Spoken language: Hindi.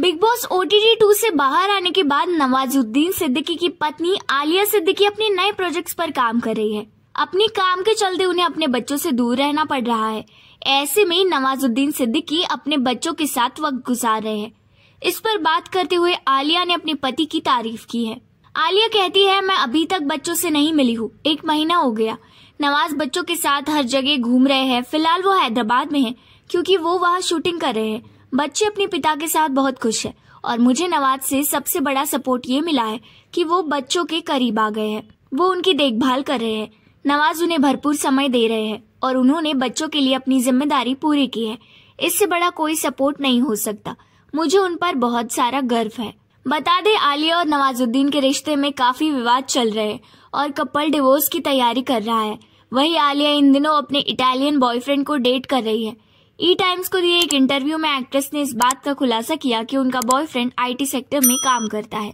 बिग बॉस ओटीटी टू से बाहर आने के बाद नवाजुद्दीन सिद्दीकी की पत्नी आलिया सिद्दीकी अपने नए प्रोजेक्ट्स पर काम कर रही है अपने काम के चलते उन्हें अपने बच्चों से दूर रहना पड़ रहा है ऐसे में नवाजुद्दीन सिद्दीकी अपने बच्चों के साथ वक्त गुजार रहे हैं इस पर बात करते हुए आलिया ने अपने पति की तारीफ की है आलिया कहती है मैं अभी तक बच्चों से नहीं मिली हूँ एक महीना हो गया नवाज बच्चों के साथ हर जगह घूम रहे हैं फिलहाल वो हैदराबाद में है क्योंकि वो वहाँ शूटिंग कर रहे हैं बच्चे अपने पिता के साथ बहुत खुश है और मुझे नवाज से सबसे बड़ा सपोर्ट ये मिला है कि वो बच्चों के करीब आ गए हैं वो उनकी देखभाल कर रहे हैं नवाज उन्हें भरपूर समय दे रहे हैं और उन्होंने बच्चों के लिए अपनी जिम्मेदारी पूरी की है इससे बड़ा कोई सपोर्ट नहीं हो सकता मुझे उन पर बहुत सारा गर्व है बता दे आलिया और नवाजुद्दीन के रिश्ते में काफी विवाद चल रहे हैं और कपल डिवोर्स की तैयारी कर रहा है वही आलिया इन दिनों अपने इटालियन बॉयफ्रेंड को डेट कर रही है ई टाइम्स को दिए एक इंटरव्यू में एक्ट्रेस ने इस बात का खुलासा किया कि उनका बॉयफ्रेंड आईटी सेक्टर में काम करता है